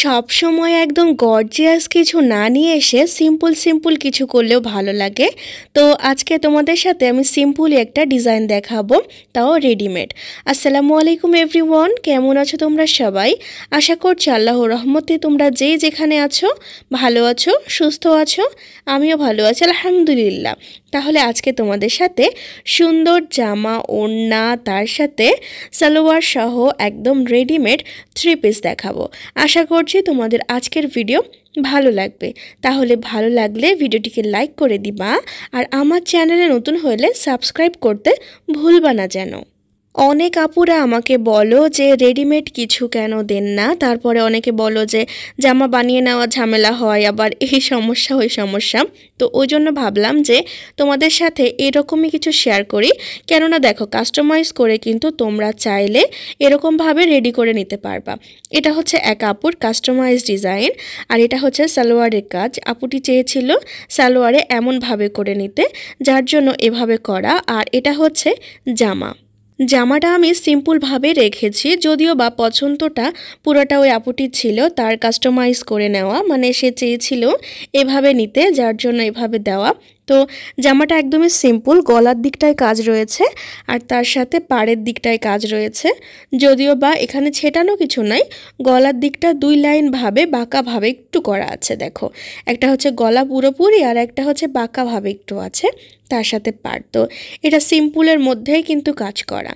সব সময় একদম গর্জিয়াস কিছু না নিয়ে এসে সিম্পল সিম্পল কিছু করলেও ভালো লাগে তো আজকে তোমাদের সাথে আমি সিম্পলই একটা ডিজাইন দেখাবো তাও রেডিমেড আসসালামু আলাইকুম এভরিওয়ান কেমন আছো তোমরা সবাই আশা করছি আল্লাহ রহমতে তোমরা যেই যেখানে আছো ভালো আছো সুস্থ আছো আমিও ভালো আছি আলহামদুলিল্লাহ তাহলে আজকে তোমাদের সাথে সুন্দর জামা ওড়না তার সাথে সালোয়ার সহ একদম রেডিমেড থ্রি পিস দেখাবো আশা করছি তোমাদের আজকের ভিডিও ভালো লাগবে তাহলে ভালো লাগলে ভিডিওটিকে লাইক করে দিবা আর আমার চ্যানেলে নতুন হলে সাবস্ক্রাইব করতে ভুলবা না যেন অনেক আপুরা আমাকে বলো যে রেডিমেড কিছু কেন দেন না তারপরে অনেকে বলো যে জামা বানিয়ে নেওয়া ঝামেলা হয় আবার এই সমস্যা ওই সমস্যা তো ওই জন্য ভাবলাম যে তোমাদের সাথে এরকমই কিছু শেয়ার করি কেননা দেখো কাস্টমাইজ করে কিন্তু তোমরা চাইলে এরকমভাবে রেডি করে নিতে পারবা এটা হচ্ছে এক আপুর কাস্টমাইজ ডিজাইন আর এটা হচ্ছে সালোয়ারের কাজ আপুটি চেয়েছিল সালোয়ারে এমনভাবে করে নিতে যার জন্য এভাবে করা আর এটা হচ্ছে জামা জামাটা আমি সিম্পলভাবে রেখেছি যদিও বা পছন্দটা পুরোটা ওই আপুটি ছিল তার কাস্টমাইজ করে নেওয়া মানে সে চেয়েছিল এভাবে নিতে যার জন্য এভাবে দেওয়া তো জামাটা একদমই সিম্পল গলার দিকটায় কাজ রয়েছে আর তার সাথে পাড়ের দিকটায় কাজ রয়েছে যদিও বা এখানে ছেটানো কিছু নাই গলার দিকটা দুই লাইনভাবে বাঁকাভাবে একটু করা আছে দেখো একটা হচ্ছে গলা পুরোপুরি আর একটা হচ্ছে বাঁকাভাবে একটু আছে তার সাথে তো এটা সিম্পলের মধ্যেই কিন্তু কাজ করা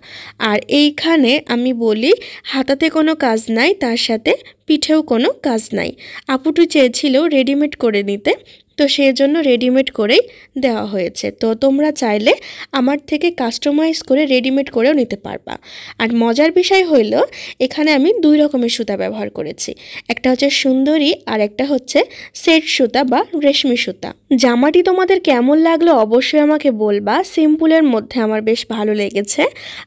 আর এইখানে আমি বলি হাতাতে কোনো কাজ নাই তার সাথে পিঠেও কোনো কাজ নাই আপুটু চেয়েছিল রেডিমেড করে নিতে তো সেই জন্য রেডিমেড করেই দেওয়া হয়েছে তো তোমরা চাইলে আমার থেকে কাস্টমাইজ করে রেডিমেড করেও নিতে পারবা আর মজার বিষয় হইল এখানে আমি দুই রকমের সুতা ব্যবহার করেছি একটা হচ্ছে সুন্দরী আর একটা হচ্ছে সেট সুতা বা রেশমি সুতা জামাটি তোমাদের কেমন লাগলো অবশ্যই আমাকে বলবা সিম্পুলের মধ্যে আমার বেশ ভালো লেগেছে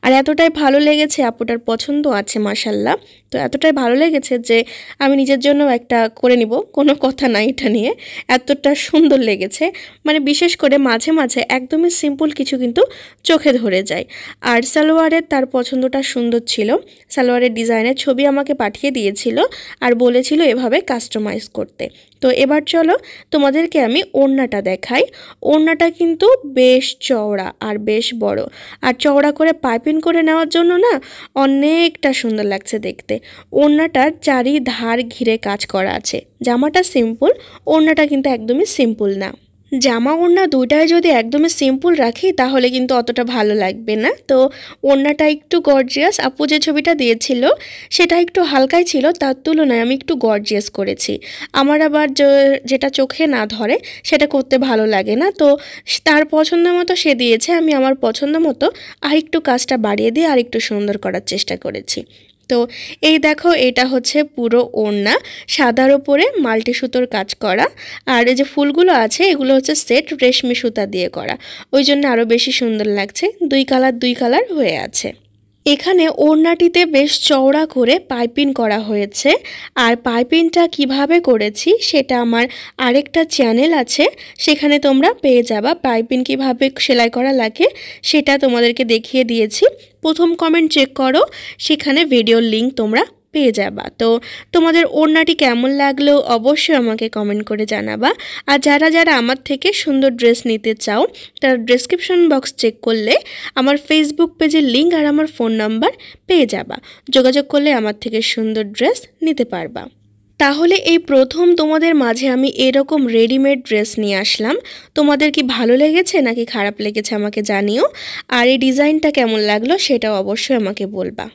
আর এতটাই ভালো লেগেছে আপুটার পছন্দ আছে মাসাল্লাহ তো এতটাই ভালো লেগেছে যে আমি নিজের জন্য একটা করে নিব কোনো কথা নাই এটা নিয়ে এতটা সুন্দর লেগেছে মানে বিশেষ করে মাঝে মাঝে একদমই সিম্পল কিছু কিন্তু চোখে ধরে যায় আর সালোয়ারের তার পছন্দটা সুন্দর ছিল সালোয়ারের ডিজাইনের ছবি আমাকে পাঠিয়ে দিয়েছিল আর বলেছিল এভাবে কাস্টমাইজ করতে তো এবার চলো তোমাদেরকে আমি ওড়নাটা দেখাই ওড়নাটা কিন্তু বেশ চওড়া আর বেশ বড় আর চওড়া করে পাইপিং করে নেওয়ার জন্য না অনেকটা সুন্দর লাগছে দেখতে ওড়নাটার চারি ধার ঘিরে কাজ করা আছে জামাটা সিম্পল ওড়নাটা কিন্তু একদমই সিম্পল না জামা ওড়না দুটাই যদি একদমই সিম্পল রাখি তাহলে কিন্তু অতটা ভালো লাগবে না তো ওড়নাটা একটু গর্জিয়াস আপু যে ছবিটা দিয়েছিল সেটা একটু হালকাই ছিল তার তুলনায় আমি একটু গর্জিয়াস করেছি আমার আবার যেটা চোখে না ধরে সেটা করতে ভালো লাগে না তো তার পছন্দ মতো সে দিয়েছে আমি আমার পছন্দ মতো আর একটু কাজটা বাড়িয়ে দিয়ে আর একটু সুন্দর করার চেষ্টা করেছি তো এই দেখো এটা হচ্ছে পুরো ওড়না সাদার ওপরে মাল্টি সুতোর কাজ করা আর এই যে ফুলগুলো আছে এগুলো হচ্ছে সেট রেশমি সুতা দিয়ে করা ওই জন্য আরও বেশি সুন্দর লাগছে দুই কালার দুই কালার হয়ে আছে এখানে ওড়নাটিতে বেশ চওড়া করে পাইপিং করা হয়েছে আর পাইপিংটা কিভাবে করেছি সেটা আমার আরেকটা চ্যানেল আছে সেখানে তোমরা পেয়ে যাবা পাইপিং কিভাবে সেলাই করা লাগে সেটা তোমাদেরকে দেখিয়ে দিয়েছি প্রথম কমেন্ট চেক করো সেখানে ভিডিওর লিঙ্ক তোমরা পেয়ে যাবা তো তোমাদের ওড়নাটি কেমন লাগলো অবশ্যই আমাকে কমেন্ট করে জানাবা আর যারা যারা আমার থেকে সুন্দর ড্রেস নিতে চাও তারা ডেসক্রিপশন বক্স চেক করলে আমার ফেসবুক পেজের লিঙ্ক আর আমার ফোন নাম্বার পেয়ে যাবা যোগাযোগ করলে আমার থেকে সুন্দর ড্রেস নিতে পারবা তাহলে এই প্রথম তোমাদের মাঝে আমি এরকম রেডিমেড ড্রেস নিয়ে আসলাম তোমাদের কি ভালো লেগেছে নাকি খারাপ লেগেছে আমাকে জানিও আর এই ডিজাইনটা কেমন লাগলো সেটাও অবশ্যই আমাকে বলবা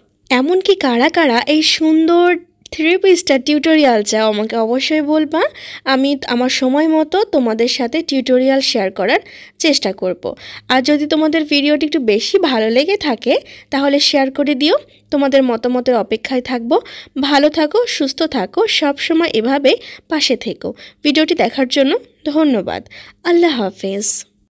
এমনকি কারা কারা এই সুন্দর থ্রি পিসটা টিউটোরিয়াল চাও আমাকে অবশ্যই বলবা আমি আমার সময় মতো তোমাদের সাথে টিউটোরিয়াল শেয়ার করার চেষ্টা করব। আর যদি তোমাদের ভিডিওটি একটু বেশি ভালো লেগে থাকে তাহলে শেয়ার করে দিও তোমাদের মতামতের অপেক্ষায় থাকবো ভালো থাকো সুস্থ থাকো সবসময় এভাবে পাশে থেকো ভিডিওটি দেখার জন্য ধন্যবাদ আল্লাহ হাফেজ